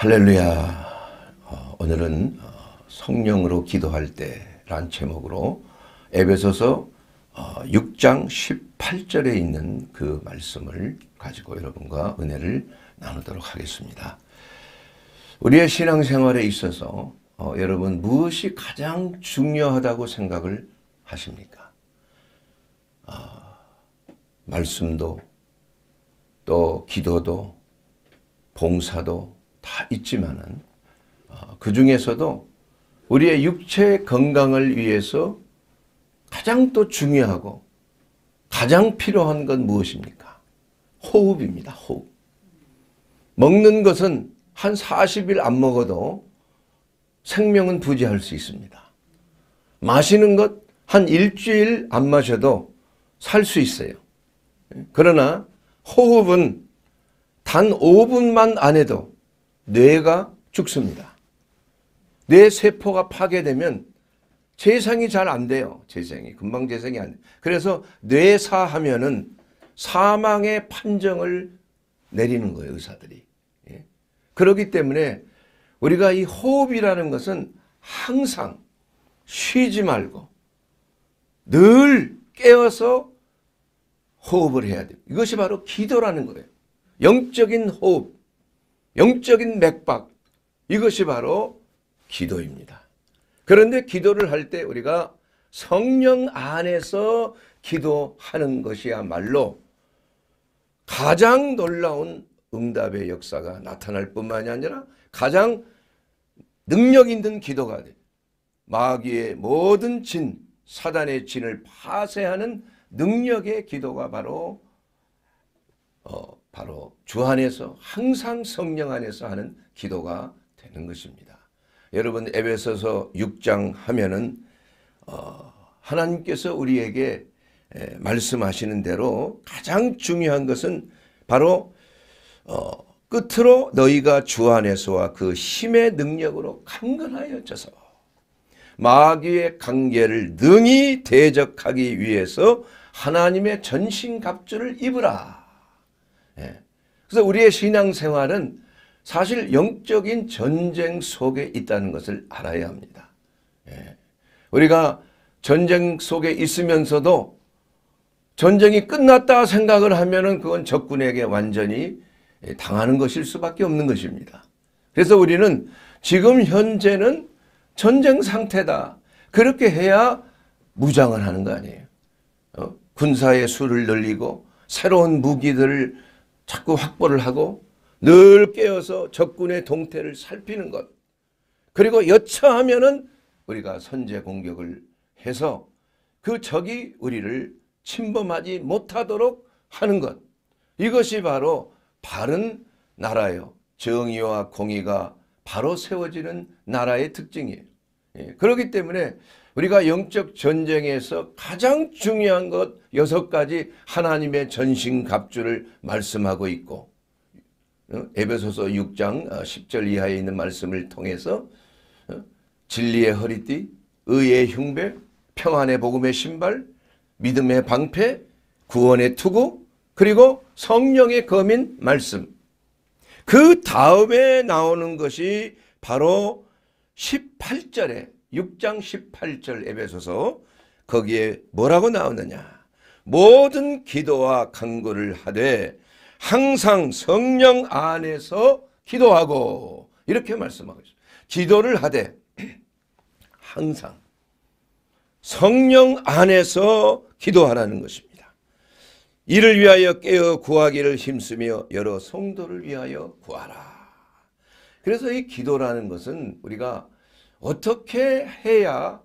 할렐루야. 어, 오늘은 어, 성령으로 기도할 때란 제목으로 에베소서 6장 어, 18절에 있는 그 말씀을 가지고 여러분과 은혜를 나누도록 하겠습니다. 우리의 신앙생활에 있어서 여러분 무엇이 가장 중요하다고 생각을 하십니까? 아, 말씀도 또 기도도 봉사도 다 있지만은 어, 그 중에서도 우리의 육체 건강을 위해서 가장 또 중요하고 가장 필요한 건 무엇입니까? 호흡입니다. 호흡. 먹는 것은 한 40일 안 먹어도 생명은 부지할 수 있습니다. 마시는 것 한 일주일 안 마셔도 살 수 있어요. 그러나 호흡은 단 5분만 안 해도 뇌가 죽습니다. 뇌 세포가 파괴되면 재생이 잘 안 돼요. 재생이. 금방 재생이 안 돼. 그래서 뇌사 하면은 사망의 판정을 내리는 거예요. 의사들이. 예. 그렇기 때문에 우리가 이 호흡이라는 것은 항상 쉬지 말고 늘 깨어서 호흡을 해야 돼요. 이것이 바로 기도라는 거예요. 영적인 호흡. 영적인 맥박 이것이 바로 기도입니다. 그런데 기도를 할 때 우리가 성령 안에서 기도하는 것이야말로 가장 놀라운 응답의 역사가 나타날 뿐만이 아니라 가장 능력 있는 기도가 돼. 마귀의 모든 진, 사단의 진을 파쇄하는 능력의 기도가 바로 어, 바로 주 안에서 항상 성령 안에서 하는 기도가 되는 것입니다. 여러분 에베소서 6장 하면은 어, 하나님께서 우리에게 에, 말씀하시는 대로 가장 중요한 것은 바로 어, 끝으로 너희가 주 안에서와 그 힘의 능력으로 강건하여 져서 마귀의 강계를 능히 대적하기 위해서 하나님의 전신갑주를 입으라. 예. 그래서 우리의 신앙생활은 사실 영적인 전쟁 속에 있다는 것을 알아야 합니다. 예. 우리가 전쟁 속에 있으면서도 전쟁이 끝났다 생각을 하면은 그건 적군에게 완전히 예, 당하는 것일 수밖에 없는 것입니다. 그래서 우리는 지금 현재는 전쟁 상태다. 그렇게 해야 무장을 하는 거 아니에요. 어? 군사의 수를 늘리고 새로운 무기들을 자꾸 확보를 하고 늘 깨어서 적군의 동태를 살피는 것. 그리고 여차하면은 우리가 선제 공격을 해서 그 적이 우리를 침범하지 못하도록 하는 것. 이것이 바로 바른 나라예요. 정의와 공의가 바로 세워지는 나라의 특징이에요. 예, 그렇기 때문에 우리가 영적 전쟁에서 가장 중요한 것 여섯 가지 하나님의 전신갑주를 말씀하고 있고 어? 에베소서 6장 10절 어, 이하에 있는 말씀을 통해서 어? 진리의 허리띠, 의의 흉배, 평안의 복음의 신발, 믿음의 방패, 구원의 투구, 그리고 성령의 거민 말씀. 그 다음에 나오는 것이 바로 18절에 6장 18절 에베소서 거기에 뭐라고 나오느냐 모든 기도와 간구를 하되 항상 성령 안에서 기도하고 이렇게 말씀하고 있어요. 기도를 하되 항상 성령 안에서 기도하라는 것입니다. 이를 위하여 깨어 구하기를 힘쓰며 여러 성도를 위하여 구하라. 그래서 이 기도라는 것은 우리가 어떻게 해야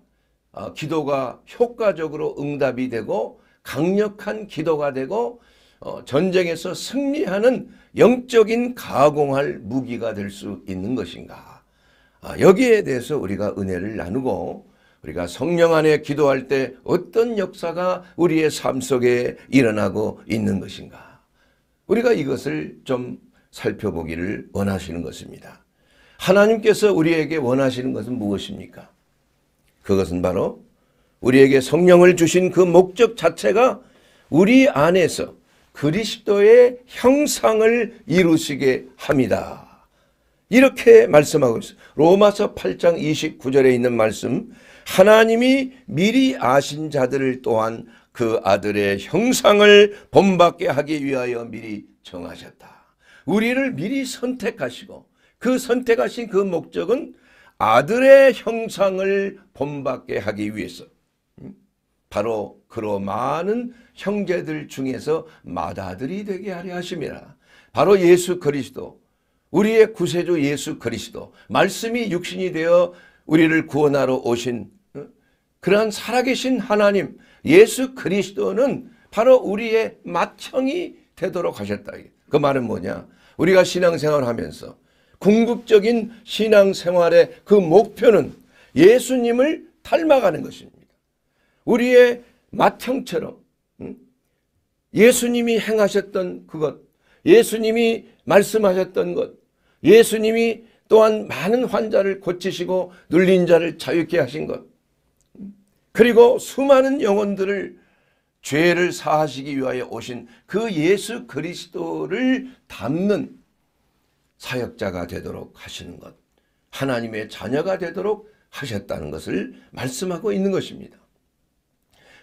어, 기도가 효과적으로 응답이 되고 강력한 기도가 되고 어, 전쟁에서 승리하는 영적인 가공할 무기가 될 수 있는 것인가 아, 여기에 대해서 우리가 은혜를 나누고 우리가 성령 안에 기도할 때 어떤 역사가 우리의 삶 속에 일어나고 있는 것인가 우리가 이것을 좀 살펴보기를 원하시는 것입니다. 하나님께서 우리에게 원하시는 것은 무엇입니까? 그것은 바로 우리에게 성령을 주신 그 목적 자체가 우리 안에서 그리스도의 형상을 이루시게 합니다. 이렇게 말씀하고 있어요. 로마서 8장 29절에 있는 말씀 하나님이 미리 아신 자들을 또한 그 아들의 형상을 본받게 하기 위하여 미리 정하셨다. 우리를 미리 선택하시고 그 선택하신 그 목적은 아들의 형상을 본받게 하기 위해서 음? 바로 그로 많은 형제들 중에서 맏아들이 되게 하려 하심이라 바로 예수 그리스도 우리의 구세주 예수 그리스도 말씀이 육신이 되어 우리를 구원하러 오신 어? 그러한 살아계신 하나님 예수 그리스도는 바로 우리의 맏형이 되도록 하셨다. 그 말은 뭐냐? 우리가 신앙생활하면서 궁극적인 신앙생활의 그 목표는 예수님을 닮아가는 것입니다. 우리의 맏형처럼 예수님이 행하셨던 그것, 예수님이 말씀하셨던 것, 예수님이 또한 많은 환자를 고치시고 눌린 자를 자유케 하신 것, 그리고 수많은 영혼들을 죄를 사하시기 위하여 오신 그 예수 그리스도를 닮는 사역자가 되도록 하시는 것, 하나님의 자녀가 되도록 하셨다는 것을 말씀하고 있는 것입니다.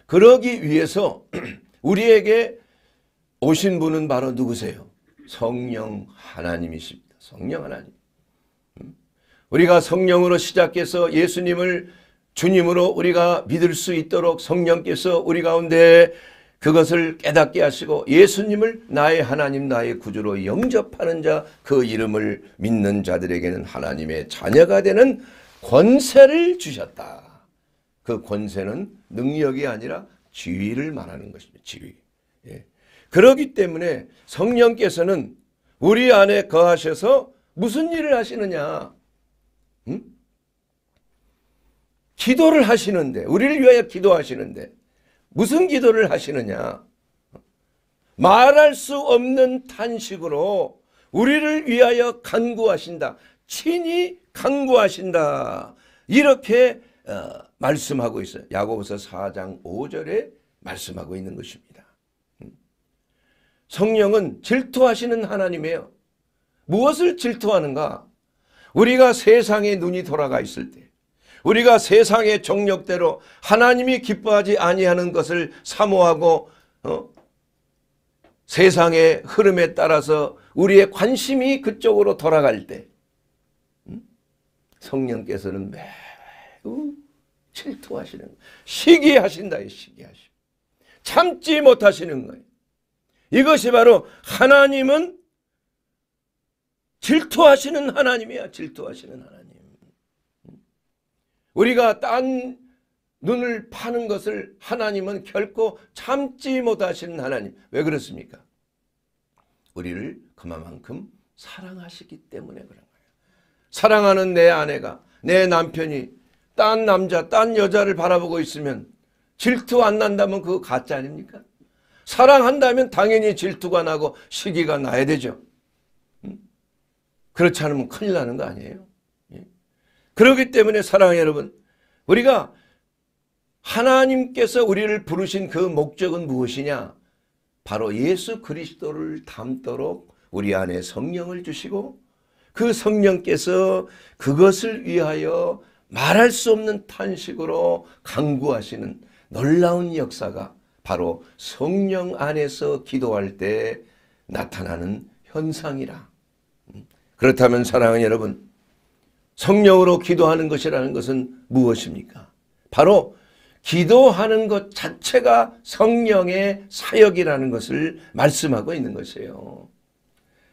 그러기 위해서 우리에게 오신 분은 바로 누구세요? 성령 하나님이십니다. 성령 하나님. 음? 우리가 성령으로 시작해서 예수님을 주님으로 우리가 믿을 수 있도록 성령께서 우리 가운데 그것을 깨닫게 하시고 예수님을 나의 하나님 나의 구주로 영접하는 자 그 이름을 믿는 자들에게는 하나님의 자녀가 되는 권세를 주셨다. 그 권세는 능력이 아니라 지위를 말하는 것입니다. 지위. 예. 그러기 때문에 성령께서는 우리 안에 거하셔서 무슨 일을 하시느냐? 음? 기도를 하시는데 우리를 위하여 기도하시는데 무슨 기도를 하시느냐? 말할 수 없는 탄식으로 우리를 위하여 간구하신다. 친히 간구하신다. 이렇게 어, 말씀하고 있어요. 야고보서 4장 5절에 말씀하고 있는 것입니다. 음. 성령은 질투하시는 하나님이에요. 무엇을 질투하는가? 우리가 세상에 눈이 돌아가 있을 때 우리가 세상의 정력대로 하나님이 기뻐하지 아니하는 것을 사모하고 어? 세상의 흐름에 따라서 우리의 관심이 그쪽으로 돌아갈 때 음? 성령께서는 매우 질투하시는 시기하신다. 시기하시 참지 못하시는 거예요. 이것이 바로 하나님은 질투하시는 하나님이야. 질투하시는 하나님. 우리가 딴 눈을 파는 것을 하나님은 결코 참지 못하시는 하나님. 왜 그렇습니까? 우리를 그만큼 사랑하시기 때문에 그런 거예요. 사랑하는 내 아내가 내 남편이 딴 남자 딴 여자를 바라보고 있으면 질투 안 난다면 그거 가짜 아닙니까? 사랑한다면 당연히 질투가 나고 시기가 나야 되죠. 그렇지 않으면 큰일 나는 거 아니에요? 그렇기 때문에 사랑하는 여러분 우리가 하나님께서 우리를 부르신 그 목적은 무엇이냐? 바로 예수 그리스도를 닮도록 우리 안에 성령을 주시고 그 성령께서 그것을 위하여 말할 수 없는 탄식으로 강구하시는 놀라운 역사가 바로 성령 안에서 기도할 때 나타나는 현상이라. 음, 그렇다면 사랑하는 여러분 성령으로 기도하는 것이라는 것은 무엇입니까? 바로 기도하는 것 자체가 성령의 사역이라는 것을 말씀하고 있는 것이에요.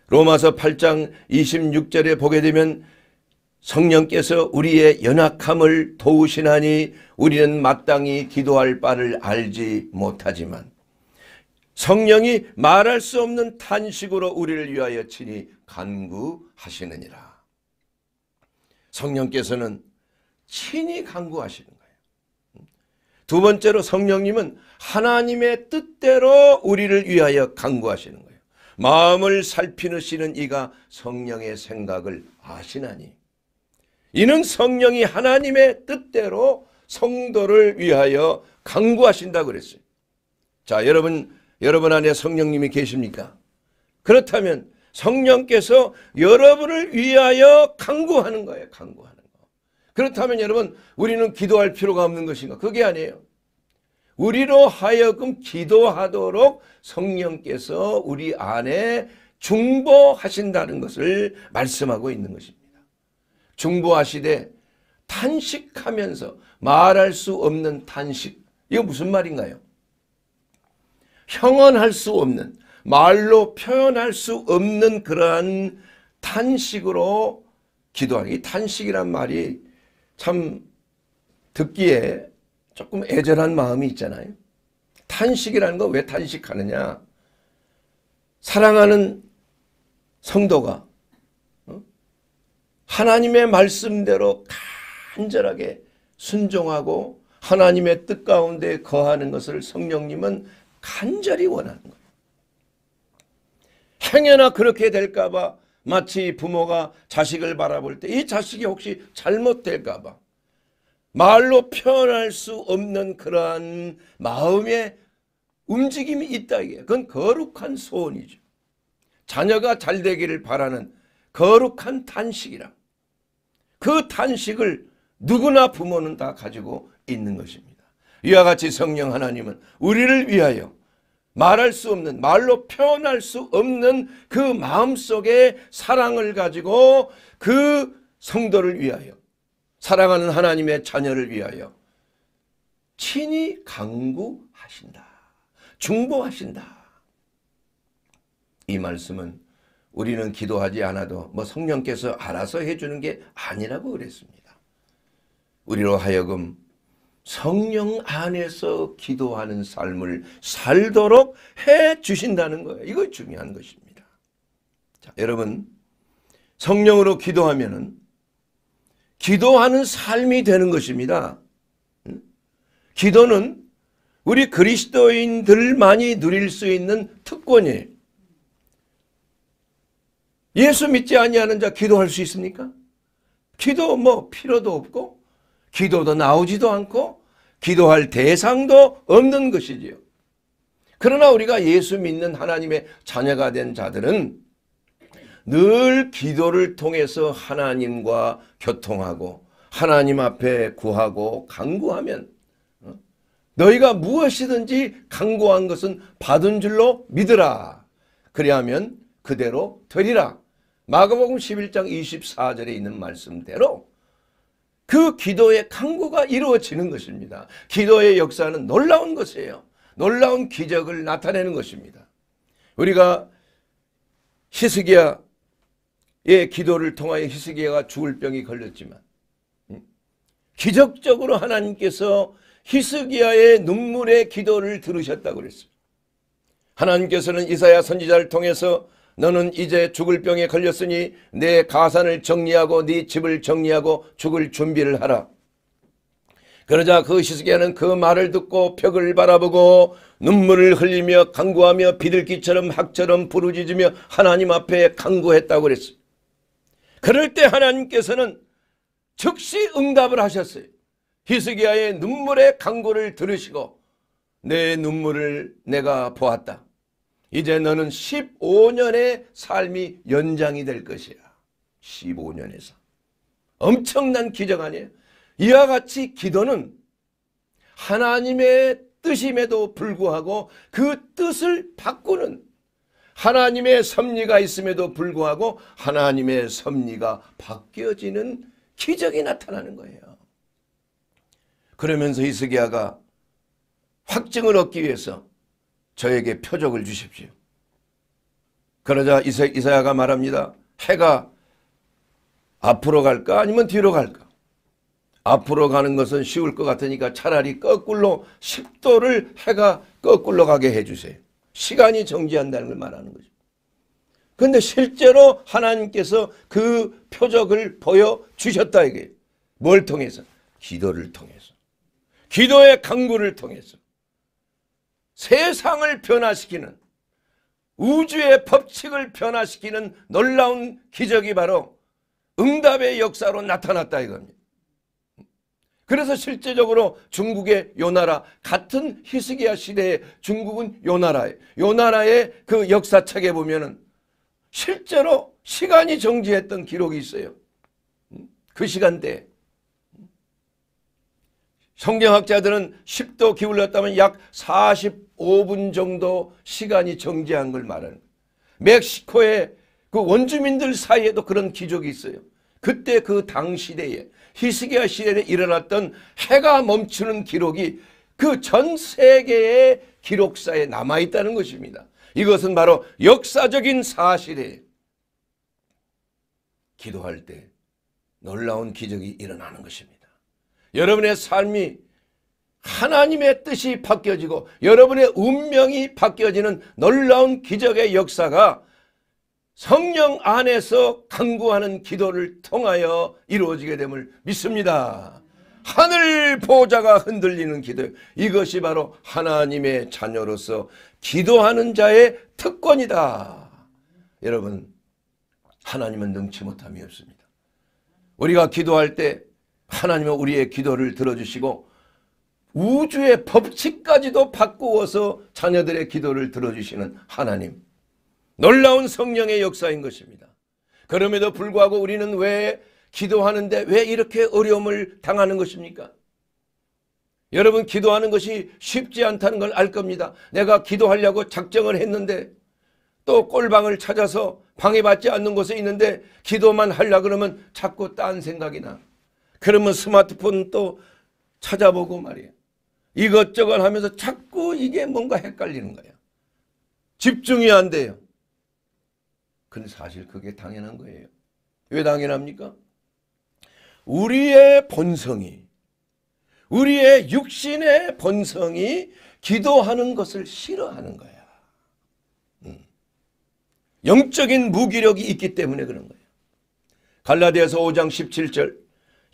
로마서 8장 26절에 보게 되면 성령께서 우리의 연약함을 도우시나니 우리는 마땅히 기도할 바를 알지 못하지만 성령이 말할 수 없는 탄식으로 우리를 위하여 친히 간구하시느니라. 성령께서는 친히 간구하시는 거예요. 두 번째로 성령님은 하나님의 뜻대로 우리를 위하여 간구하시는 거예요. 마음을 살피시는 이가 성령의 생각을 아시나니 이는 성령이 하나님의 뜻대로 성도를 위하여 강구하신다 그랬어요. 자, 여러분, 여러분 안에 성령님이 계십니까? 그렇다면 성령께서 여러분을 위하여 강구하는 거예요. 강구하는 거. 그렇다면 여러분 우리는 기도할 필요가 없는 것인가? 그게 아니에요. 우리로 하여금 기도하도록 성령께서 우리 안에 중보하신다는 것을 말씀하고 있는 것입니다. 중보하시되 탄식하면서 말할 수 없는 탄식. 이거 무슨 말인가요? 형언할 수 없는 말로 표현할 수 없는 그러한 탄식으로 기도하는 이 탄식이란 말이 참 듣기에 조금 애절한 마음이 있잖아요. 탄식이라는 건 왜 탄식하느냐? 사랑하는 성도가 어? 하나님의 말씀대로 간절하게 순종하고 하나님의 뜻 가운데 거하는 것을 성령님은 간절히 원하는 거예요. 행여나 그렇게 될까봐 마치 부모가 자식을 바라볼 때 이 자식이 혹시 잘못될까봐 말로 표현할 수 없는 그러한 마음의 움직임이 있다 이게 그건 거룩한 소원이죠. 자녀가 잘 되기를 바라는 거룩한 탄식이라. 그 탄식을 누구나 부모는 다 가지고 있는 것입니다. 이와 같이 성령 하나님은 우리를 위하여 말할 수 없는 말로 표현할 수 없는 그 마음속에 사랑을 가지고 그 성도를 위하여 사랑하는 하나님의 자녀를 위하여 친히 강구하신다. 중보하신다. 이 말씀은 우리는 기도하지 않아도 뭐 성령께서 알아서 해주는 게 아니라고 그랬습니다. 우리로 하여금 성령 안에서 기도하는 삶을 살도록 해 주신다는 거예요. 이거 중요한 것입니다. 자, 여러분 성령으로 기도하면은 기도하는 삶이 되는 것입니다. 기도는 우리 그리스도인들만이 누릴 수 있는 특권이에요. 예수 믿지 아니하는 자 기도할 수 있습니까? 기도 뭐 필요도 없고 기도도 나오지도 않고 기도할 대상도 없는 것이지요. 그러나 우리가 예수 믿는 하나님의 자녀가 된 자들은 늘 기도를 통해서 하나님과 교통하고 하나님 앞에 구하고 강구하면 어? 너희가 무엇이든지 강구한 것은 받은 줄로 믿으라. 그리하면 그대로 되리라. 마가복음 11장 24절에 있는 말씀대로 그 기도의 강구가 이루어지는 것입니다. 기도의 역사는 놀라운 것이에요. 놀라운 기적을 나타내는 것입니다. 우리가 히스기야의 기도를 통하여 히스기야가 죽을 병이 걸렸지만 음, 기적적으로 하나님께서 히스기야의 눈물의 기도를 들으셨다고 그랬어요. 하나님께서는 이사야 선지자를 통해서 너는 이제 죽을 병에 걸렸으니 내 가산을 정리하고 네 집을 정리하고 죽을 준비를 하라. 그러자 그 시스기야는 그 말을 듣고 벽을 바라보고 눈물을 흘리며 강구하며 비둘기처럼 학처럼 부르짖으며 하나님 앞에 강구했다고 그랬어요. 그럴 때 하나님께서는 즉시 응답을 하셨어요. 히스기야의 눈물의 강구를 들으시고 내 눈물을 내가 보았다. 이제 너는 15년의 삶이 연장이 될 것이야. 15년에서. 엄청난 기적 아니에요? 이와 같이 기도는 하나님의 뜻임에도 불구하고 그 뜻을 바꾸는 하나님의 섭리가 있음에도 불구하고 하나님의 섭리가 바뀌어지는 기적이 나타나는 거예요. 그러면서 이스기야가 확증을 얻기 위해서 저에게 표적을 주십시오. 그러자 이사, 이사야가 말합니다. 해가 앞으로 갈까 아니면 뒤로 갈까? 앞으로 가는 것은 쉬울 것 같으니까 차라리 거꾸로 10도를 해가 거꾸로 가게 해주세요. 시간이 정지한다는 걸 말하는 거죠. 근데 실제로 하나님께서 그 표적을 보여주셨다 이게 뭘 통해서? 기도를 통해서. 기도의 강구를 통해서. 세상을 변화시키는 우주의 법칙을 변화시키는 놀라운 기적이 바로 응답의 역사로 나타났다 이겁니다. 그래서 실제적으로 중국의 요나라 같은 히스기야 시대에 중국은 요나라에 요나라의 그 역사책에 보면은 실제로 시간이 정지했던 기록이 있어요. 그 시간대에 성경학자들은 10도 기울였다면 약40 5분 정도 시간이 정지한 걸 말하는 멕시코의 그 원주민들 사이에도 그런 기적이 있어요. 그때 그 당 시대에 히스기야 시대에 일어났던 해가 멈추는 기록이 그 전 세계의 기록사에 남아있다는 것입니다. 이것은 바로 역사적인 사실에 기도할 때 놀라운 기적이 일어나는 것입니다. 여러분의 삶이 하나님의 뜻이 바뀌어지고 여러분의 운명이 바뀌어지는 놀라운 기적의 역사가 성령 안에서 강구하는 기도를 통하여 이루어지게 됨을 믿습니다. 하늘 보좌가 흔들리는 기도 이것이 바로 하나님의 자녀로서 기도하는 자의 특권이다. 여러분 하나님은 능치 못함이 없습니다. 우리가 기도할 때 하나님은 우리의 기도를 들어주시고 우주의 법칙까지도 바꾸어서 자녀들의 기도를 들어주시는 하나님. 놀라운 성령의 역사인 것입니다. 그럼에도 불구하고 우리는 왜 기도하는데 왜 이렇게 어려움을 당하는 것입니까? 여러분 기도하는 것이 쉽지 않다는 걸 알 겁니다. 내가 기도하려고 작정을 했는데 또 꼴방을 찾아서 방해받지 않는 곳에 있는데 기도만 하려 그러면 자꾸 딴 생각이 나. 그러면 스마트폰 또 찾아보고 말이에요. 이것저것 하면서 자꾸 이게 뭔가 헷갈리는 거예요. 집중이 안 돼요. 근데 사실 그게 당연한 거예요. 왜 당연합니까? 우리의 본성이 우리의 육신의 본성이 기도하는 것을 싫어하는 거야. 음. 영적인 무기력이 있기 때문에 그런 거예요. 갈라디아서 5장 17절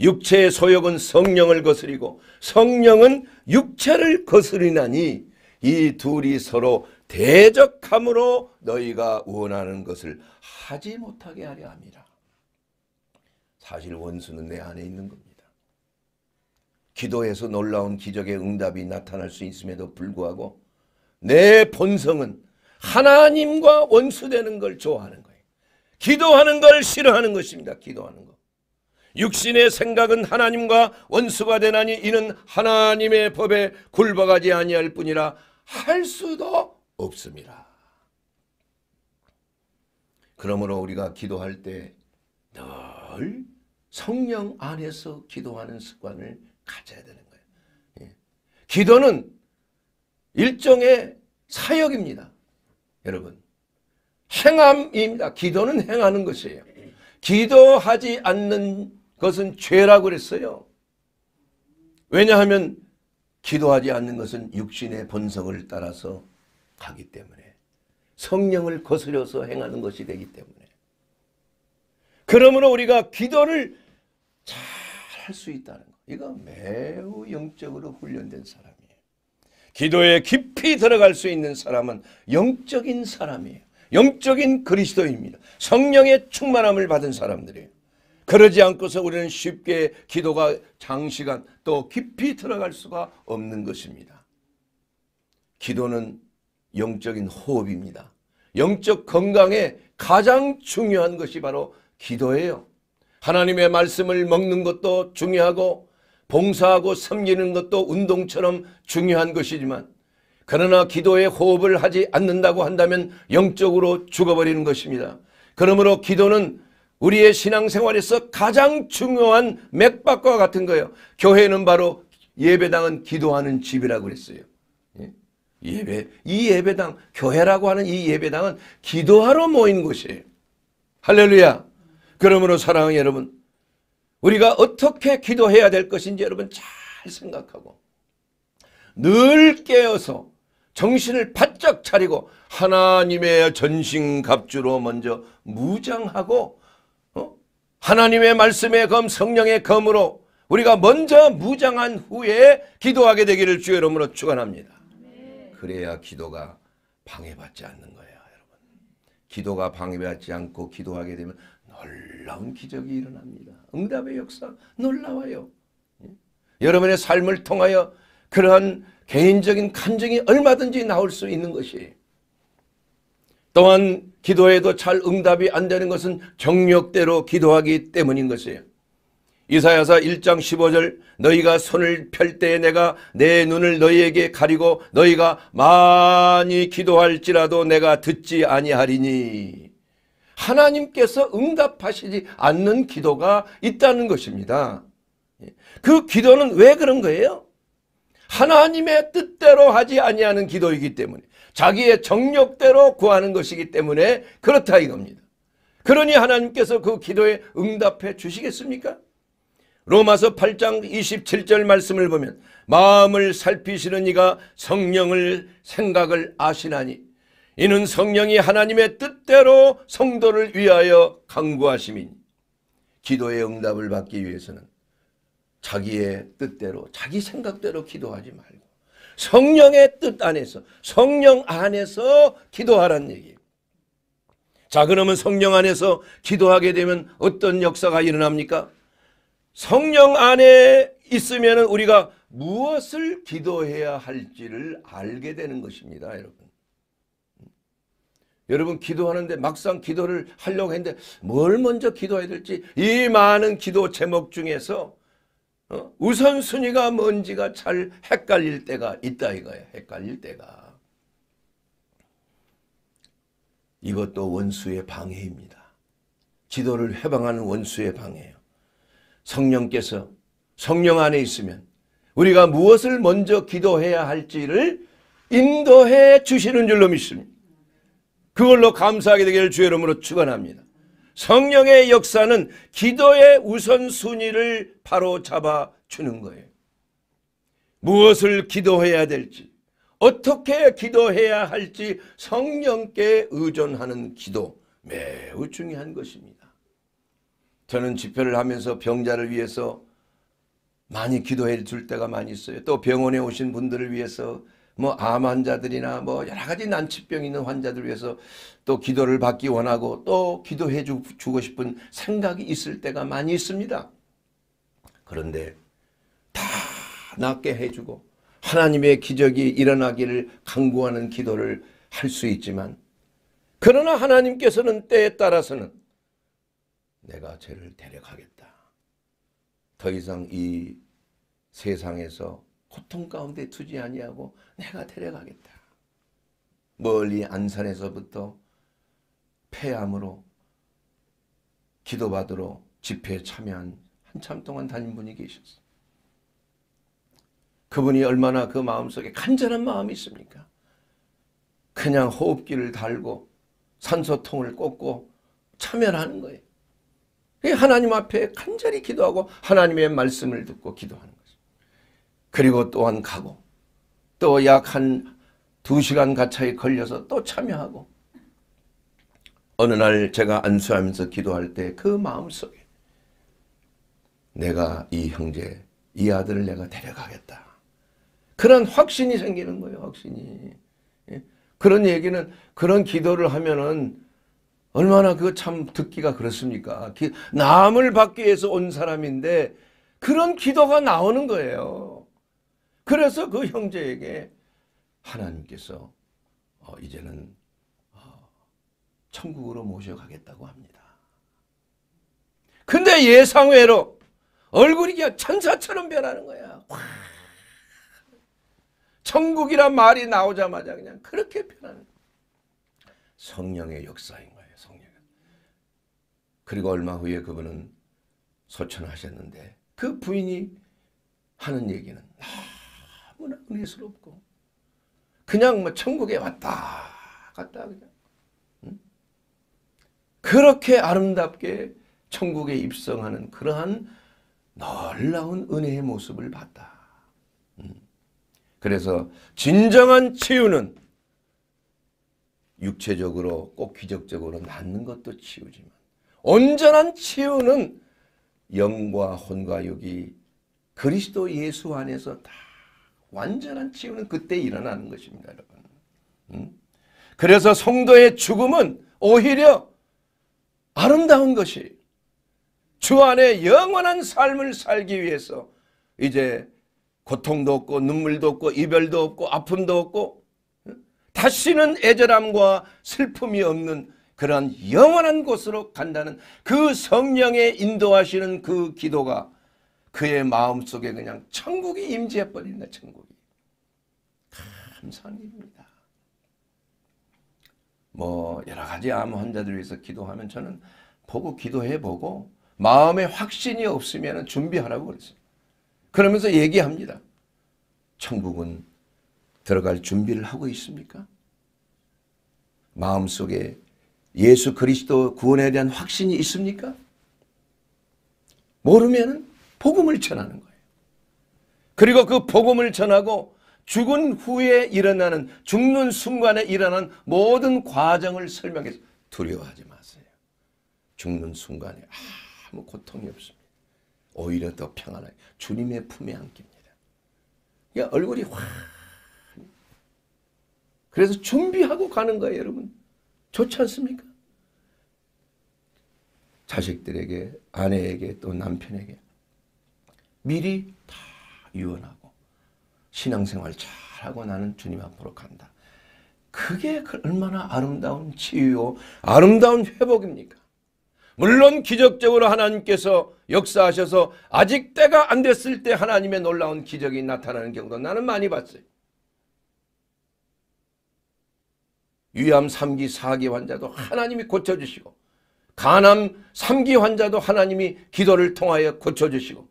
육체의 소욕은 성령을 거스리고 성령은 육체를 거스리나니 이 둘이 서로 대적함으로 너희가 원하는 것을 하지 못하게 하려 합니다. 사실 원수는 내 안에 있는 겁니다. 기도해서 놀라운 기적의 응답이 나타날 수 있음에도 불구하고 내 본성은 하나님과 원수되는 걸 좋아하는 거예요. 기도하는 걸 싫어하는 것입니다. 기도하는 거. 육신의 생각은 하나님과 원수가 되나니 이는 하나님의 법에 굴복하지 아니할 뿐이라 할 수도 없습니다. 그러므로 우리가 기도할 때 늘 성령 안에서 기도하는 습관을 가져야 되는 거예요. 예. 기도는 일종의 사역입니다. 여러분 행함입니다. 기도는 행하는 것이에요. 기도하지 않는 그것은 죄라고 그랬어요. 왜냐하면 기도하지 않는 것은 육신의 본성을 따라서 가기 때문에 성령을 거스려서 행하는 것이 되기 때문에 그러므로 우리가 기도를 잘 할 수 있다는 거 이거 매우 영적으로 훈련된 사람이에요. 기도에 깊이 들어갈 수 있는 사람은 영적인 사람이에요. 영적인 그리스도입니다. 성령의 충만함을 받은 사람들이에요. 그러지 않고서 우리는 쉽게 기도가 장시간 또 깊이 들어갈 수가 없는 것입니다. 기도는 영적인 호흡입니다. 영적 건강에 가장 중요한 것이 바로 기도예요. 하나님의 말씀을 먹는 것도 중요하고 봉사하고 섬기는 것도 운동처럼 중요한 것이지만 그러나 기도에 호흡을 하지 않는다고 한다면 영적으로 죽어버리는 것입니다. 그러므로 기도는 우리의 신앙생활에서 가장 중요한 맥박과 같은 거예요. 교회는 바로 예배당은 기도하는 집이라고 그랬어요. 예? 예배, 이 예배당, 교회라고 하는 이 예배당은 기도하러 모인 곳이에요. 할렐루야. 그러므로 사랑하는 여러분, 우리가 어떻게 기도해야 될 것인지 여러분 잘 생각하고 늘 깨어서 정신을 바짝 차리고 하나님의 전신갑주로 먼저 무장하고 하나님의 말씀의 검 성령의 검으로 우리가 먼저 무장한 후에 기도하게 되기를 주의 이름으로 축원합니다. 그래야 기도가 방해받지 않는 거예요, 여러분. 기도가 방해받지 않고 기도하게 되면 놀라운 기적이 일어납니다. 응답의 역사 놀라워요. 예? 여러분의 삶을 통하여 그러한 개인적인 감정이 얼마든지 나올 수 있는 것이 또한 기도해도 잘 응답이 안 되는 것은 정력대로 기도하기 때문인 것이에요. 이사야서 1장 15절 너희가 손을 펼 때에 내가 내 눈을 너희에게 가리고 너희가 많이 기도할지라도 내가 듣지 아니하리니 하나님께서 응답하시지 않는 기도가 있다는 것입니다. 그 기도는 왜 그런 거예요? 하나님의 뜻대로 하지 아니하는 기도이기 때문에 자기의 정력대로 구하는 것이기 때문에 그렇다 이겁니다. 그러니 하나님께서 그 기도에 응답해 주시겠습니까? 로마서 8장 27절 말씀을 보면 마음을 살피시는 이가 성령을 생각을 아시나니 이는 성령이 하나님의 뜻대로 성도를 위하여 강구하심이니 기도의 응답을 받기 위해서는 자기의 뜻대로 자기 생각대로 기도하지 말고 성령의 뜻 안에서 성령 안에서 기도하라는 얘기. 자 그러면 성령 안에서 기도하게 되면 어떤 역사가 일어납니까? 성령 안에 있으면 우리가 무엇을 기도해야 할지를 알게 되는 것입니다. 여러분. 여러분 기도하는데 막상 기도를 하려고 했는데 뭘 먼저 기도해야 될지 이 많은 기도 제목 중에서 어? 우선순위가 뭔지가 잘 헷갈릴 때가 있다 이거예요. 헷갈릴 때가. 이것도 원수의 방해입니다. 지도를 해방하는 원수의 방해예요. 성령께서 성령 안에 있으면 우리가 무엇을 먼저 기도해야 할지를 인도해 주시는 줄로 믿습니다. 그걸로 감사하게 되기를 주의 이름으로 축원합니다. 성령의 역사는 기도의 우선순위를 바로 잡아 주는 거예요. 무엇을 기도해야 될지, 어떻게 기도해야 할지 성령께 의존하는 기도 매우 중요한 것입니다. 저는 집회를 하면서 병자를 위해서 많이 기도해 줄 때가 많이 있어요. 또 병원에 오신 분들을 위해서 뭐암 환자들이나 뭐 여러 가지 난치병 있는 환자들 위해서 또 기도를 받기 원하고 또 기도해 주, 고 싶은 생각이 있을 때가 많이 있습니다. 그런데 다 낫게 해주고 하나님의 기적이 일어나기를 강구하는 기도를 할 수 있지만 그러나 하나님께서는 때에 따라서는 내가 죄를 데려가겠다더 이상 이 세상에서 고통 가운데 두지 아니하고 내가 데려가겠다. 멀리 안산에서부터 폐암으로 기도받으러 집회에 참여한 한참 동안 다닌 분이 계셨어요. 그분이 얼마나 그 마음속에 간절한 마음이 있습니까? 그냥 호흡기를 달고 산소통을 꽂고 참여를 하는 거예요. 하나님 앞에 간절히 기도하고 하나님의 말씀을 듣고 기도하는 그리고 또한 가고 또 약 한 두시간 가차에 걸려서 또 참여하고 어느 날 제가 안수하면서 기도할 때 그 마음속에 내가 이 형제, 이 아들을 내가 데려가겠다. 그런 확신이 생기는 거예요. 확신이. 예? 그런 얘기는 그런 기도를 하면은 얼마나 그 참 듣기가 그렇습니까? 남을 받기 위해서 온 사람인데 그런 기도가 나오는 거예요. 그래서 그 형제에게 하나님께서 어, 이제는 어, 천국으로 모셔가겠다고 합니다. 근데 예상외로 얼굴이 그냥 천사처럼 변하는 거야. 와. 천국이란 말이 나오자마자 그냥 그렇게 변하는 성령의 역사인 거예요. 성령. 그리고 얼마 후에 그분은 소천하셨는데 그 부인이 하는 얘기는 아, 너무나 은혜스럽고 그냥 뭐 천국에 왔다 갔다 그냥 그렇게 아름답게 천국에 입성하는 그러한 놀라운 은혜의 모습을 봤다. 그래서 진정한 치유는 육체적으로 꼭 기적적으로 낫는 것도 치유지만 온전한 치유는 영과 혼과 육이 그리스도 예수 안에서 다 완전한 치유는 그때 일어나는 것입니다, 여러분. 음? 그래서 성도의 죽음은 오히려 아름다운 것이 주 안에 영원한 삶을 살기 위해서 이제 고통도 없고 눈물도 없고 이별도 없고 아픔도 없고 다시는 애절함과 슬픔이 없는 그러 영원한 곳으로 간다는 그 성령의 인도하시는 그 기도가 그의 마음속에 그냥 천국이 임재해버린다 천국 감사한 일입니다. 뭐 여러 가지 암 환자들 위해서 기도하면 저는 보고 기도해 보고 마음에 확신이 없으면 준비하라고 그랬어요. 그러면서 얘기합니다. 천국은 들어갈 준비를 하고 있습니까? 마음속에 예수 그리스도 구원에 대한 확신이 있습니까? 모르면 복음을 전하는 거예요. 그리고 그 복음을 전하고 죽은 후에 일어나는 죽는 순간에 일어나는 모든 과정을 설명해서 두려워하지 마세요. 죽는 순간에 아무 고통이 없습니다. 오히려 더 평안하게 주님의 품에 안깁니다. 그러니까 얼굴이 확 그래서 준비하고 가는 거예요 여러분. 좋지 않습니까? 자식들에게 아내에게 또 남편에게 미리 다 유언하고 신앙생활 잘하고 나는 주님 앞으로 간다. 그게 그 얼마나 아름다운 치유요 아름다운 회복입니까? 물론 기적적으로 하나님께서 역사하셔서 아직 때가 안 됐을 때 하나님의 놀라운 기적이 나타나는 경우도 나는 많이 봤어요. 유암 3기 4기 환자도 하나님이 고쳐주시고 간암 3기 환자도 하나님이 기도를 통하여 고쳐주시고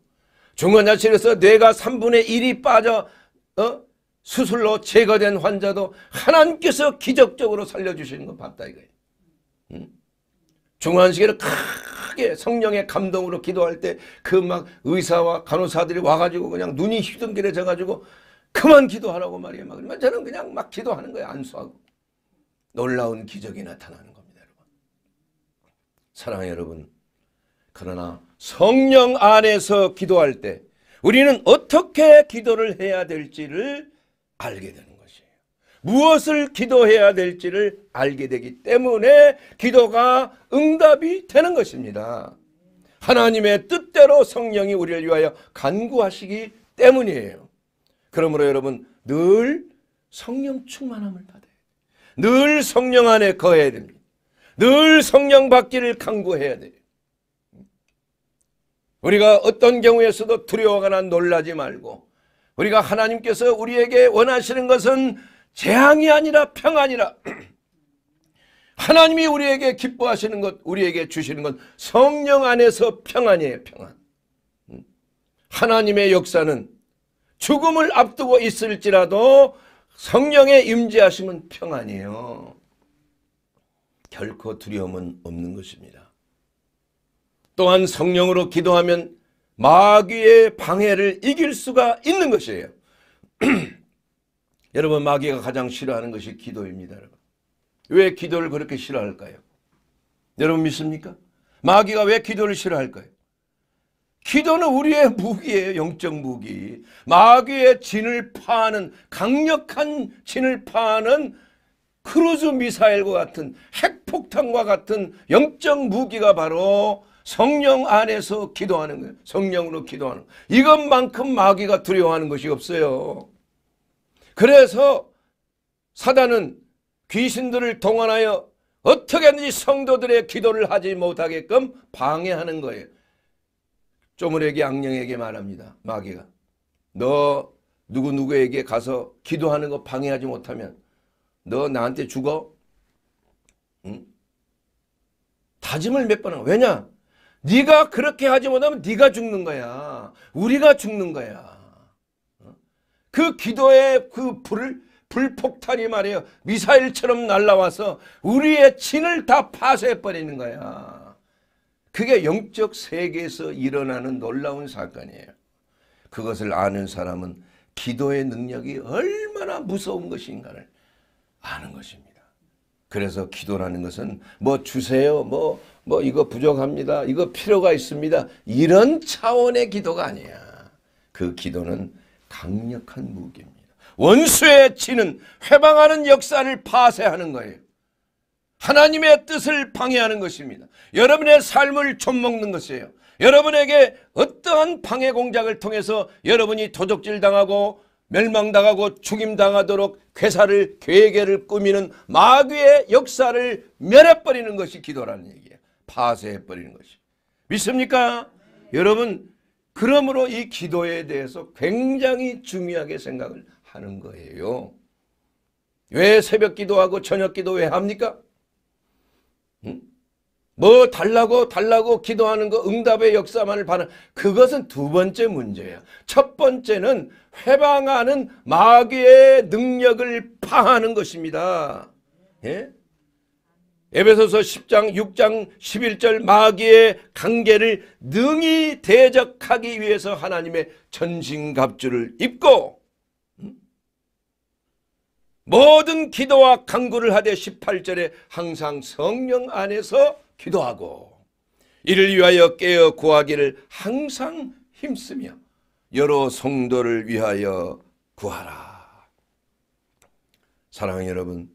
중환자실에서 뇌가 3분의 1이 빠져 어? 수술로 제거된 환자도 하나님께서 기적적으로 살려주시는 건 봤다 이거예요. 중환시기를 크게 성령의 감동으로 기도할 때 그 막 의사와 간호사들이 와가지고 그냥 눈이 휘둥그레 져가지고 그만 기도하라고 말이에요. 막 저는 그냥 막 기도하는 거예요. 안수하고. 놀라운 기적이 나타나는 겁니다. 여러분. 사랑해 여러분. 그러나 성령 안에서 기도할 때 우리는 어떻게 기도를 해야 될지를 알게 되는 것이에요. 무엇을 기도해야 될지를 알게 되기 때문에 기도가 응답이 되는 것입니다. 하나님의 뜻대로 성령이 우리를 위하여 간구하시기 때문이에요. 그러므로 여러분 늘 성령 충만함을 받아요늘 성령 안에 거해야 됩니다. 늘 성령 받기를 간구해야 돼요. 우리가 어떤 경우에서도 두려워하거나 놀라지 말고 우리가 하나님께서 우리에게 원하시는 것은 재앙이 아니라 평안이라 하나님이 우리에게 기뻐하시는 것 우리에게 주시는 것 성령 안에서 평안이에요 평안 음. 하나님의 역사는 죽음을 앞두고 있을지라도 성령의 임재하심은 평안이에요 결코 두려움은 없는 것입니다 또한 성령으로 기도하면 마귀의 방해를 이길 수가 있는 것이에요. 여러분 마귀가 가장 싫어하는 것이 기도입니다. 여러분. 왜 기도를 그렇게 싫어할까요? 여러분 믿습니까? 마귀가 왜 기도를 싫어할까요? 기도는 우리의 무기예요. 영적 무기. 마귀의 진을 파하는 강력한 진을 파하는 크루즈 미사일과 같은 핵폭탄과 같은 영적 무기가 바로 성령 안에서 기도하는 거예요. 성령으로 기도하는 거예요. 이것만큼 마귀가 두려워하는 것이 없어요. 그래서 사단은 귀신들을 동원하여 어떻게든지 성도들의 기도를 하지 못하게끔 방해하는 거예요. 쪼물에게 악령에게 말합니다. 마귀가. 너 누구누구에게 가서 기도하는 거 방해하지 못하면 너 나한테 죽어? 응? 다짐을 몇 번 하고 왜냐? 네가 그렇게 하지 못하면 네가 죽는 거야. 우리가 죽는 거야. 그 기도의 그 불을 불폭탄이 말이에요. 미사일처럼 날라와서 우리의 진을 다 파쇄해버리는 거야. 그게 영적 세계에서 일어나는 놀라운 사건이에요. 그것을 아는 사람은 기도의 능력이 얼마나 무서운 것인가를 아는 것입니다. 그래서 기도라는 것은 뭐 주세요, 뭐, 뭐 이거 부족합니다, 이거 필요가 있습니다. 이런 차원의 기도가 아니야. 그 기도는 강력한 무기입니다. 원수의 치는 회방하는 역사를 파쇄하는 거예요. 하나님의 뜻을 방해하는 것입니다. 여러분의 삶을 좀먹는 것이에요. 여러분에게 어떠한 방해 공작을 통해서 여러분이 도적질 당하고 멸망당하고 죽임당하도록 괴사를 괴계를 꾸미는 마귀의 역사를 멸해버리는 것이 기도라는 얘기예요. 파쇄해버리는 것이. 믿습니까? 여러분 그러므로 이 기도에 대해서 굉장히 중요하게 생각을 하는 거예요. 왜 새벽 기도하고 저녁 기도 왜 합니까? 뭐 달라고 달라고 기도하는 거 응답의 역사만을 바는 그것은 두 번째 문제예요. 첫 번째는 회방하는 마귀의 능력을 파하는 것입니다. 예? 에베소서 10장 6장 11절 마귀의 관계를 능히 대적하기 위해서 하나님의 전신갑주를 입고 음? 모든 기도와 강구를 하되 18절에 항상 성령 안에서 기도하고 이를 위하여 깨어 구하기를 항상 힘쓰며 여러 성도를 위하여 구하라. 사랑하는 여러분,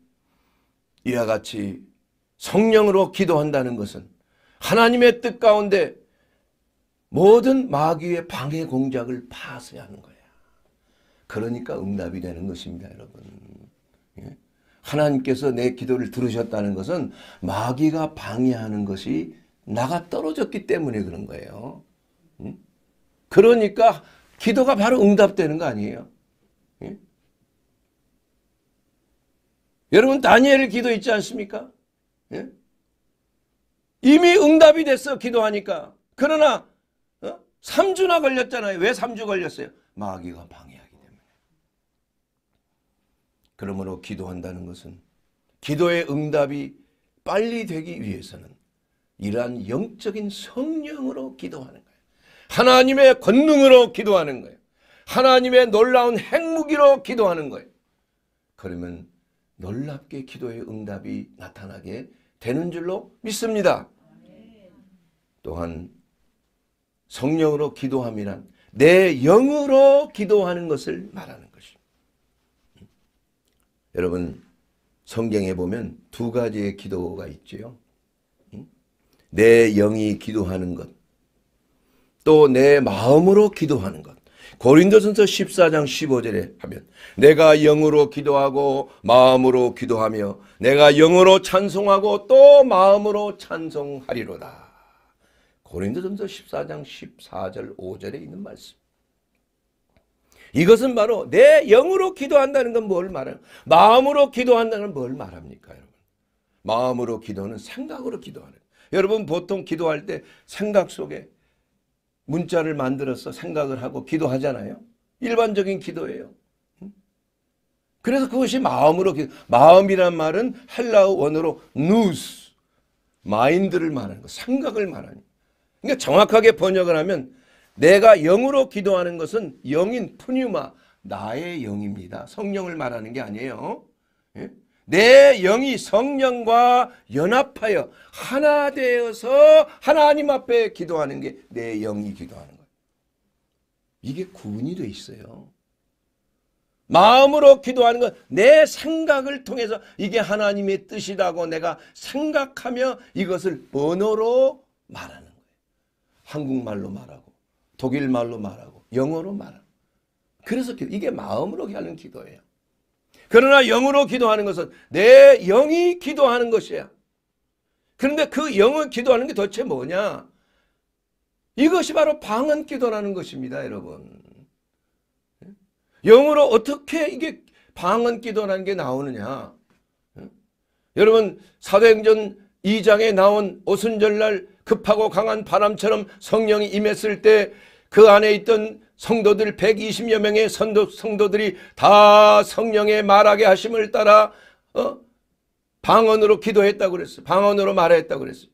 이와 같이 성령으로 기도한다는 것은 하나님의 뜻 가운데 모든 마귀의 방해 공작을 파서야하는 거야. 그러니까 응답이 되는 것입니다, 여러분. 하나님께서 내 기도를 들으셨다는 것은 마귀가 방해하는 것이 나가 떨어졌기 때문에 그런 거예요. 음? 그러니까 기도가 바로 응답되는 거 아니에요. 예? 여러분 다니엘 기도 있지 않습니까? 예? 이미 응답이 됐어 기도하니까. 그러나 3주나 어? 걸렸잖아요. 왜 3주 걸렸어요? 마귀가 방해 그러므로 기도한다는 것은 기도의 응답이 빨리 되기 위해서는 이러한 영적인 성령으로 기도하는 거예요. 하나님의 권능으로 기도하는 거예요. 하나님의 놀라운 핵무기로 기도하는 거예요. 그러면 놀랍게 기도의 응답이 나타나게 되는 줄로 믿습니다. 또한 성령으로 기도함이란 내 영으로 기도하는 것을 말하는 여러분 성경에 보면 두 가지의 기도가 있지요. 내 영이 기도하는 것, 또 내 마음으로 기도하는 것. 고린도전서 14장 15절에 하면 내가 영으로 기도하고 마음으로 기도하며 내가 영으로 찬송하고 또 마음으로 찬송하리로다. 고린도전서 14장 14절 5절에 있는 말씀. 이것은 바로 내 영으로 기도한다는 건 뭘 말해요? 마음으로 기도한다는 건 뭘 말합니까? 여러분? 마음으로 기도는 생각으로 기도하는 여러분 보통 기도할 때 생각 속에 문자를 만들어서 생각을 하고 기도하잖아요. 일반적인 기도예요. 그래서 그것이 마음으로 기도. 마음이란 말은 헬라어 원어로 누스 마인드를 말하는 거, 생각을 말하는 그러니까 정확하게 번역을 하면 내가 영으로 기도하는 것은 영인 푸뉴마 나의 영입니다. 성령을 말하는 게 아니에요. 예? 내 영이 성령과 연합하여 하나 되어서 하나님 앞에 기도하는 게 내 영이 기도하는 거예요. 이게 구분이 돼 있어요. 마음으로 기도하는 건 내 생각을 통해서 이게 하나님의 뜻이라고 내가 생각하며 이것을 번호로 말하는 거예요. 한국말로 말하고 독일 말로 말하고 영어로 말하고 그래서 이게 마음으로 하는 기도예요. 그러나 영으로 기도하는 것은 내 영이 기도하는 것이야. 그런데 그 영을 기도하는 게 도대체 뭐냐? 이것이 바로 방언 기도라는 것입니다, 여러분. 영으로 어떻게 이게 방언 기도라는 게 나오느냐? 여러분 사도행전 2장에 나온 오순절날 급하고 강한 바람처럼 성령이 임했을 때그 안에 있던 성도들 120여 명의 선도, 성도들이 다 성령의 말하게 하심을 따라 어? 방언으로 기도했다고 그랬어요. 방언으로 말했다고 그랬어요.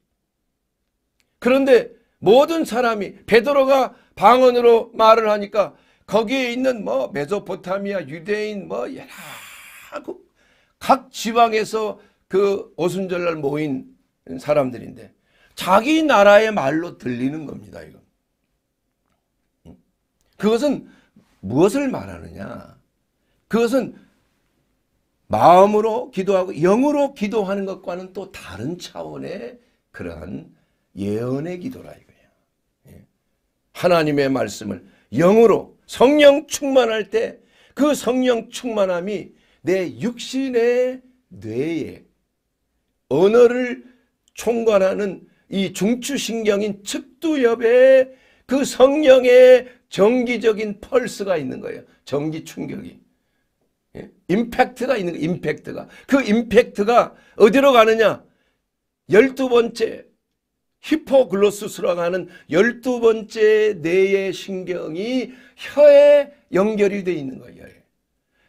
그런데 모든 사람이 베드로가 방언으로 말을 하니까 거기에 있는 뭐 메소포타미아 유대인 뭐 여러 각 지방에서 그 오순절날 모인 사람들인데 자기 나라의 말로 들리는 겁니다. 이거. 그것은 무엇을 말하느냐? 그것은 마음으로 기도하고 영으로 기도하는 것과는 또 다른 차원의 그러한 예언의 기도라 이거예요. 예. 하나님의 말씀을 영으로 성령 충만할 때 그 성령 충만함이 내 육신의 뇌에 언어를 총관하는 이 중추신경인 측두엽에 그 성령의 정기적인 펄스가 있는 거예요. 정기 충격이. 예? 임팩트가 있는 거예요. 임팩트가. 그 임팩트가 어디로 가느냐? 열두 번째 히포글로스스라고 는 열두 번째 뇌의 신경이 혀에 연결이 돼 있는 거예요.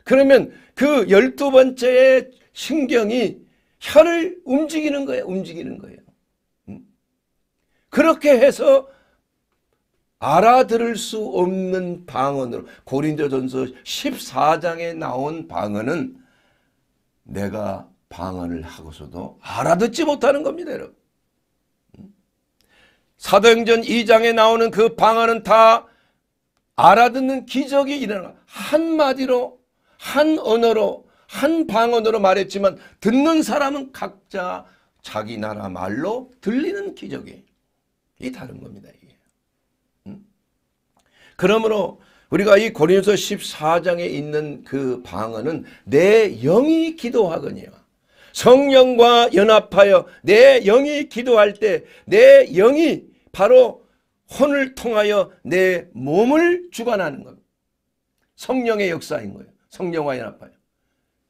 그러면 그 열두 번째 신경이 혀를 움직이는 거예요. 움직이는 거예요. 음? 그렇게 해서 알아들을 수 없는 방언으로 고린도전서 14장에 나온 방언은 내가 방언을 하고서도 알아듣지 못하는 겁니다. 여러분. 사도행전 2장에 나오는 그 방언은 다 알아듣는 기적이 일어나 한마디로 한 언어로 한 방언으로 말했지만 듣는 사람은 각자 자기 나라 말로 들리는 기적이 이 다른 겁니다. 그러므로 우리가 이 고린서 14장에 있는 그 방언은 내 영이 기도하거니와 성령과 연합하여 내 영이 기도할 때 내 영이 바로 혼을 통하여 내 몸을 주관하는 겁니다. 성령의 역사인 거예요. 성령과 연합하여.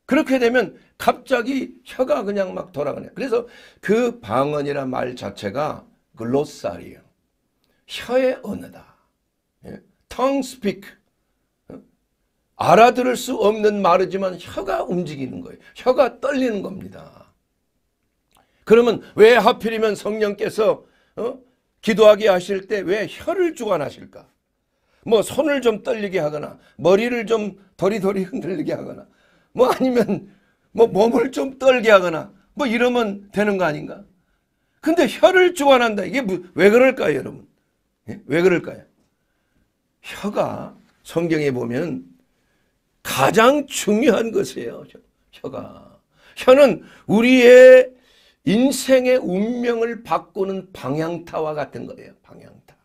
그렇게 되면 갑자기 혀가 그냥 막 돌아가네요. 그래서 그 방언이란 말 자체가 글로살이에요. 혀의 언어다. 예? tongue speak. 알아들을 수 없는 말이지만 혀가 움직이는 거예요. 혀가 떨리는 겁니다. 그러면 왜 하필이면 성령께서 어? 기도하게 하실 때 왜 혀를 주관하실까? 뭐 손을 좀 떨리게 하거나 머리를 좀 더리더리 흔들리게 하거나 뭐 아니면 뭐 몸을 좀 떨게 하거나 뭐 이러면 되는 거 아닌가? 근데 혀를 주관한다. 이게 왜 그럴까요, 여러분? 예? 왜 그럴까요? 혀가 성경에 보면 가장 중요한 것이에요. 혀가. 혀는 우리의 인생의 운명을 바꾸는 방향타와 같은 거예요. 방향타.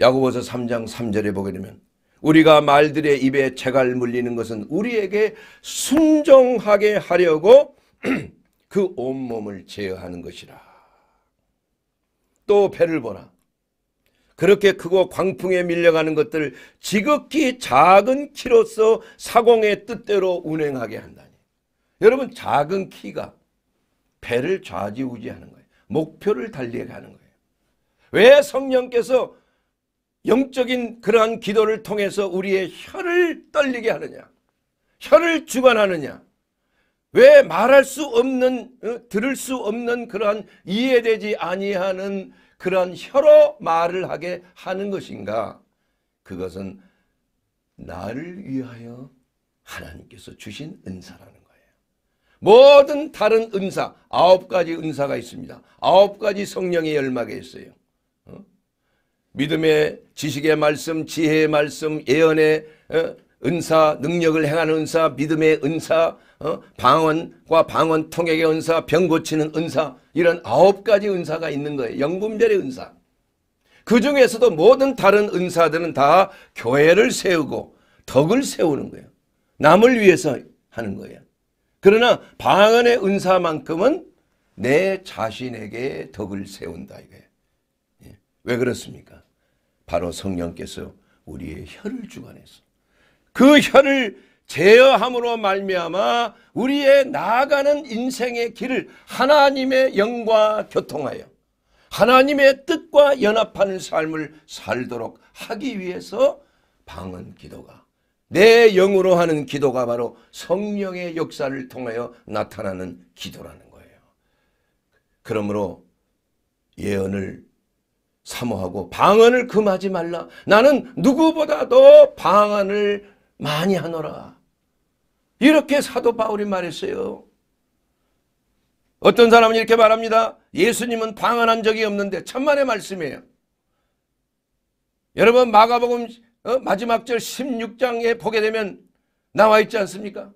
야고보서 3장 3절에 보게 되면 우리가 말들의 입에 채갈 물리는 것은 우리에게 순종하게 하려고 그 온몸을 제어하는 것이라. 또 배를 보라. 그렇게 크고 광풍에 밀려가는 것들 을 지극히 작은 키로서 사공의 뜻대로 운행하게 한다니. 여러분 작은 키가 배를 좌지우지하는 거예요. 목표를 달리하는 거예요. 왜 성령께서 영적인 그러한 기도를 통해서 우리의 혀를 떨리게 하느냐. 혀를 주관하느냐. 왜 말할 수 없는 어, 들을 수 없는 그러한 이해되지 아니하는 그런 혀로 말을 하게 하는 것인가? 그것은 나를 위하여 하나님께서 주신 은사라는 거예요. 모든 다른 은사, 아홉 가지 은사가 있습니다. 아홉 가지 성령의 열막에 있어요. 어? 믿음의 지식의 말씀, 지혜의 말씀, 예언의 어? 은사, 능력을 행하는 은사, 믿음의 은사, 어? 방언과 방언 통역의 은사, 병 고치는 은사 이런 아홉 가지 은사가 있는 거예요. 영분별의 은사. 그 중에서도 모든 다른 은사들은 다 교회를 세우고 덕을 세우는 거예요. 남을 위해서 하는 거예요. 그러나 방언의 은사만큼은 내 자신에게 덕을 세운다 이거예요. 예. 왜 그렇습니까? 바로 성령께서 우리의 혀를 주관해서 그 혀를 제어함으로 말미암아 우리의 나아가는 인생의 길을 하나님의 영과 교통하여 하나님의 뜻과 연합하는 삶을 살도록 하기 위해서 방언 기도가 내 영으로 하는 기도가 바로 성령의 역사를 통하여 나타나는 기도라는 거예요. 그러므로 예언을 사모하고 방언을 금하지 말라. 나는 누구보다도 방언을 많이 하노라. 이렇게 사도 바울이 말했어요. 어떤 사람은 이렇게 말합니다. 예수님은 방언한 적이 없는데 천만의 말씀이에요. 여러분 마가복음 어? 마지막 절 16장에 보게 되면 나와 있지 않습니까?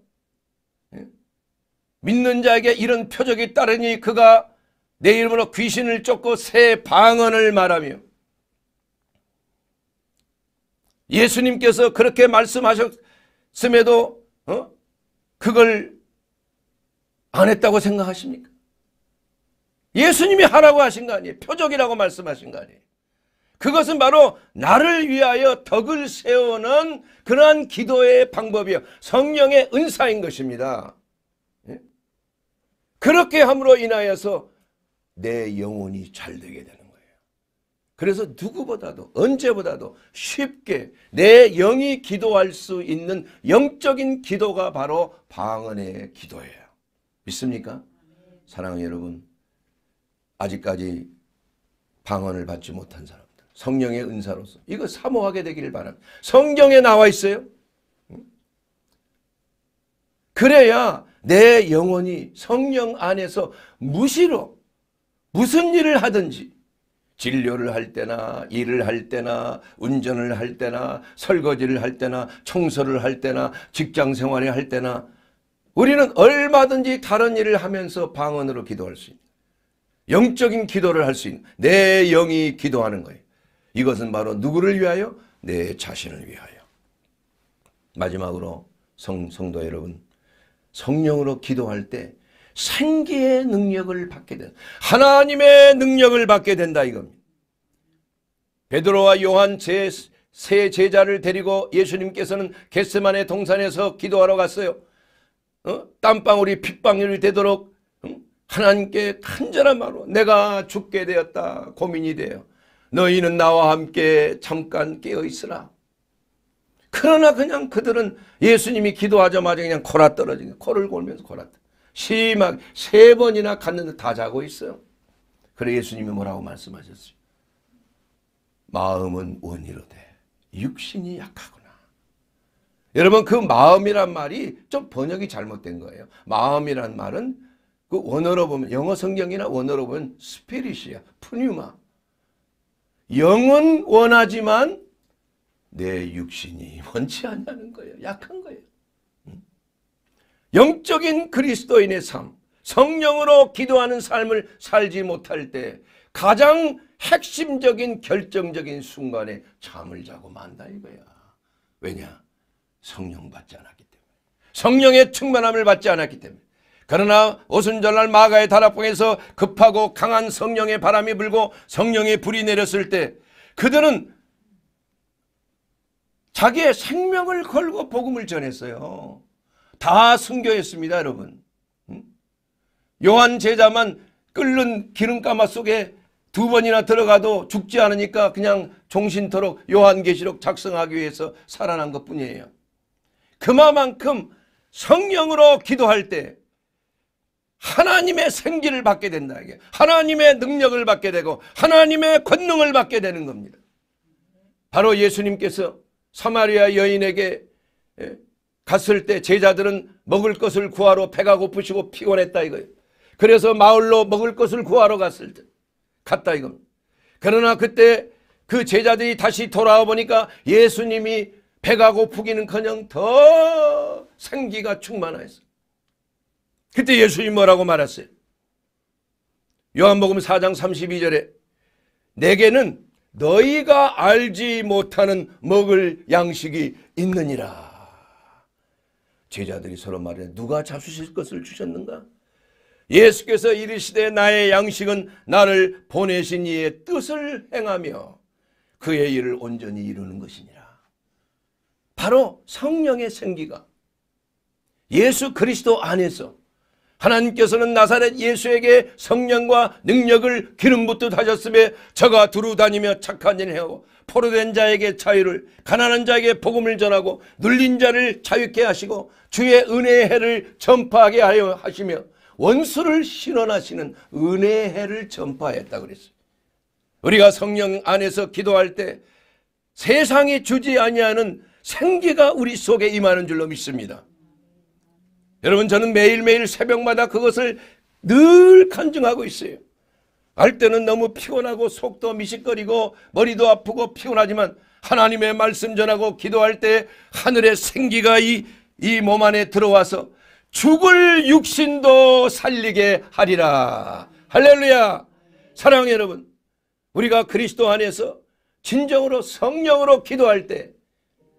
예? 믿는 자에게 이런 표적이 따르니 그가 내 이름으로 귀신을 쫓고 새 방언을 말하며 예수님께서 그렇게 말씀하셨음에도 어? 그걸 안 했다고 생각하십니까? 예수님이 하라고 하신 거 아니에요. 표적이라고 말씀하신 거 아니에요. 그것은 바로 나를 위하여 덕을 세우는 그러한 기도의 방법이요. 성령의 은사인 것입니다. 예? 그렇게 함으로 인하여서 내 영혼이 잘 되게 되는 그래서 누구보다도 언제보다도 쉽게 내 영이 기도할 수 있는 영적인 기도가 바로 방언의 기도예요. 믿습니까? 사랑하는 여러분 아직까지 방언을 받지 못한 사람들 성령의 은사로서 이거 사모하게 되기를 바랍니다. 성경에 나와 있어요. 그래야 내 영혼이 성령 안에서 무시로 무슨 일을 하든지 진료를 할 때나 일을 할 때나 운전을 할 때나 설거지를 할 때나 청소를 할 때나 직장 생활을 할 때나 우리는 얼마든지 다른 일을 하면서 방언으로 기도할 수 있는 영적인 기도를 할 수 있는 내 영이 기도하는 거예요. 이것은 바로 누구를 위하여? 내 자신을 위하여. 마지막으로 성, 성도 여러분 성령으로 기도할 때 생기의 능력을 받게 된 하나님의 능력을 받게 된다 이겁니다. 베드로와 요한 제 세 제자를 데리고 예수님께서는 겟세만의 동산에서 기도하러 갔어요. 어? 땀방울이 핏방울이 되도록 하나님께 간절한 말로 내가 죽게 되었다 고민이 돼요. 너희는 나와 함께 잠깐 깨어 있으라. 그러나 그냥 그들은 예수님이 기도하자마자 그냥 코라 떨어지는 코를 골면서 코라 떨어 심하게 세 번이나 갔는데 다 자고 있어요. 그래 예수님이 뭐라고 말씀하셨어요? 마음은 원이로되 육신이 약하구나. 여러분 그 마음이란 말이 좀 번역이 잘못된 거예요. 마음이란 말은 그 원어로 보면 영어 성경이나 원어로 보면 스피릿이야. 푸뉴마. 영은 원하지만 내 육신이 원치 않냐는 거예요. 약한 거예요. 영적인 그리스도인의 삶, 성령으로 기도하는 삶을 살지 못할 때 가장 핵심적인 결정적인 순간에 잠을 자고 만다 이거야. 왜냐? 성령 받지 않았기 때문에. 성령의 충만함을 받지 않았기 때문에. 그러나 오순절날 마가의 다락방에서 급하고 강한 성령의 바람이 불고 성령의 불이 내렸을 때 그들은 자기의 생명을 걸고 복음을 전했어요. 다 순교했습니다 여러분. 요한 제자만 끓는 기름가마 속에 두 번이나 들어가도 죽지 않으니까 그냥 종신토록 요한계시록 작성하기 위해서 살아난 것뿐이에요. 그만큼 성령으로 기도할 때 하나님의 생기를 받게 된다. 이게 하나님의 능력을 받게 되고 하나님의 권능을 받게 되는 겁니다. 바로 예수님께서 사마리아 여인에게 예, 갔을 때 제자들은 먹을 것을 구하러 배가 고프시고 피곤했다 이거예요. 그래서 마을로 먹을 것을 구하러 갔을 때 갔다 이겁니다. 그러나 그때 그 제자들이 다시 돌아와 보니까 예수님이 배가 고프기는커녕 더 생기가 충만하였어. 그때 예수님 뭐라고 말했어요? 요한복음 4장 32절에 내게는 너희가 알지 못하는 먹을 양식이 있느니라. 제자들이 서로 말해 누가 잡수실 것을 주셨는가? 예수께서 이르시되 나의 양식은 나를 보내신 이의 뜻을 행하며 그의 일을 온전히 이루는 것이니라. 바로 성령의 생기가 예수 그리스도 안에서 하나님께서는 나사렛 예수에게 성령과 능력을 기름 붓듯 하셨음에 저가 두루 다니며 착한 일을 하고 포로된 자에게 자유를 가난한 자에게 복음을 전하고 눌린 자를 자유케 하시고 주의 은혜의 해를 전파하게 하여 하시며 원수를 신원하시는 은혜의 해를 전파했다 그랬어요. 우리가 성령 안에서 기도할 때 세상이 주지 아니하는 생기가 우리 속에 임하는 줄로 믿습니다. 여러분 저는 매일매일 새벽마다 그것을 늘 간증하고 있어요. 알 때는 너무 피곤하고 속도 미식거리고 머리도 아프고 피곤하지만 하나님의 말씀 전하고 기도할 때 하늘의 생기가 이 이 몸 안에 들어와서 죽을 육신도 살리게 하리라. 할렐루야. 사랑 해 여러분. 우리가 그리스도 안에서 진정으로 성령으로 기도할 때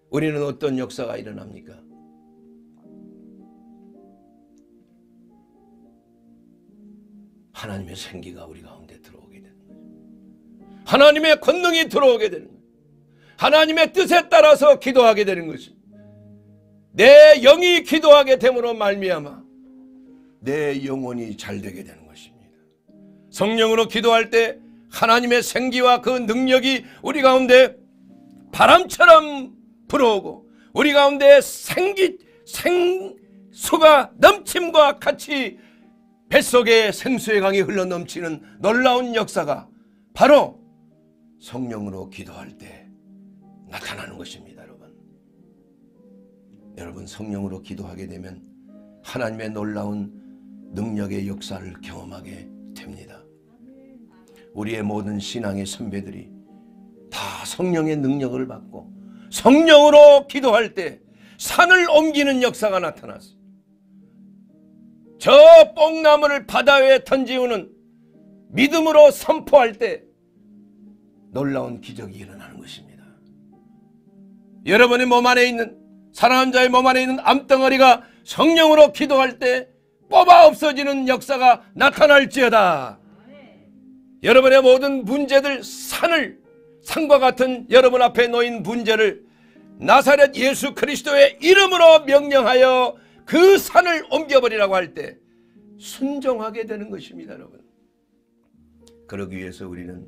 우리는 어떤 역사가 일어납니까? 하나님의 생기가 우리 가운데 하나님의 권능이 들어오게 되는 거예요. 하나님의 뜻에 따라서 기도하게 되는 것입니다. 내 영이 기도하게 되므로 말미암아 내 영혼이 잘 되게 되는 것입니다. 성령으로 기도할 때 하나님의 생기와 그 능력이 우리 가운데 바람처럼 불어오고 우리 가운데 생기 생수가 넘침과 같이 뱃속에 생수의 강이 흘러넘치는 놀라운 역사가 바로 성령으로 기도할 때 나타나는 것입니다, 여러분. 여러분 성령으로 기도하게 되면 하나님의 놀라운 능력의 역사를 경험하게 됩니다. 우리의 모든 신앙의 선배들이 다 성령의 능력을 받고 성령으로 기도할 때 산을 옮기는 역사가 나타났어요. 저 뽕나무를 바다 위에 던지우는 믿음으로 선포할 때 놀라운 기적이 일어나는 것입니다. 여러분의 몸 안에 있는 사랑한 자의 몸 안에 있는 암덩어리가 성령으로 기도할 때 뽑아 없어지는 역사가 나타날지어다. 여러분의 모든 문제들 산을 산과 같은 여러분 앞에 놓인 문제를 나사렛 예수 그리스도의 이름으로 명령하여 그 산을 옮겨버리라고 할 때 순종하게 되는 것입니다 여러분. 그러기 위해서 우리는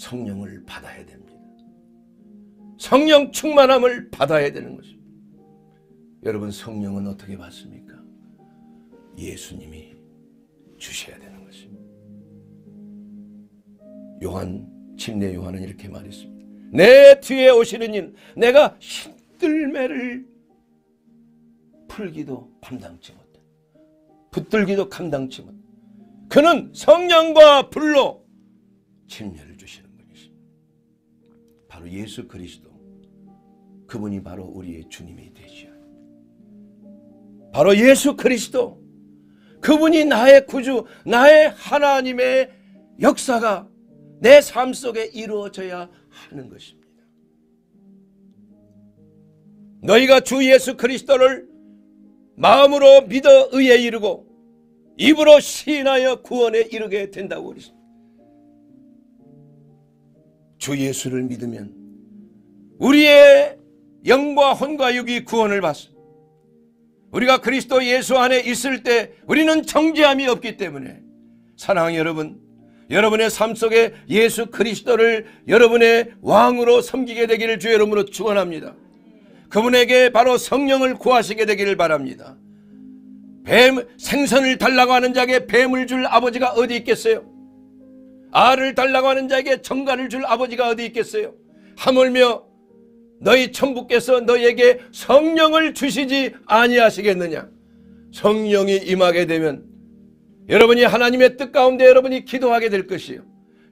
성령을 받아야 됩니다. 성령 충만함을 받아야 되는 것입니다. 여러분 성령은 어떻게 받습니까? 예수님이 주셔야 되는 것입니다. 요한 침례 요한은 이렇게 말했습니다. 내 뒤에 오시는 인 내가 힘들매를 풀기도 감당치 못해 붙들기도 감당치 못해 그는 성령과 불로 침례를 바로 예수 그리스도. 그분이 바로 우리의 주님이 되시오. 바로 예수 그리스도. 그분이 나의 구주, 나의 하나님의 역사가 내 삶 속에 이루어져야 하는 것입니다. 너희가 주 예수 그리스도를 마음으로 믿어 의에 이르고 입으로 신하여 구원에 이르게 된다고 그랬습니다. 주 예수를 믿으면 우리의 영과 혼과 육이 구원을 받습니다. 우리가 그리스도 예수 안에 있을 때 우리는 정죄함이 없기 때문에 사랑하는 여러분 여러분의 삶 속에 예수 그리스도를 여러분의 왕으로 섬기게 되기를 주의 이름으로 축원합니다. 그분에게 바로 성령을 구하시게 되기를 바랍니다. 뱀 생선을 달라고 하는 자에게 뱀을 줄 아버지가 어디 있겠어요? 알을 달라고 하는 자에게 정가를 줄 아버지가 어디 있겠어요? 하물며 너희 천부께서 너에게 성령을 주시지 아니하시겠느냐? 성령이 임하게 되면 여러분이 하나님의 뜻 가운데 여러분이 기도하게 될 것이요.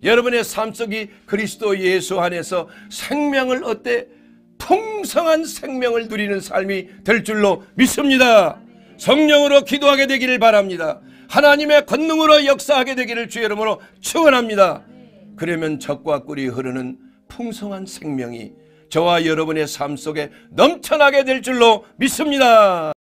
여러분의 삶 속이 그리스도 예수 안에서 생명을 얻되 풍성한 생명을 누리는 삶이 될 줄로 믿습니다. 성령으로 기도하게 되기를 바랍니다. 하나님의 권능으로 역사하게 되기를 주의 이름으로 축원합니다. 그러면 적과 꿀이 흐르는 풍성한 생명이 저와 여러분의 삶 속에 넘쳐나게 될 줄로 믿습니다.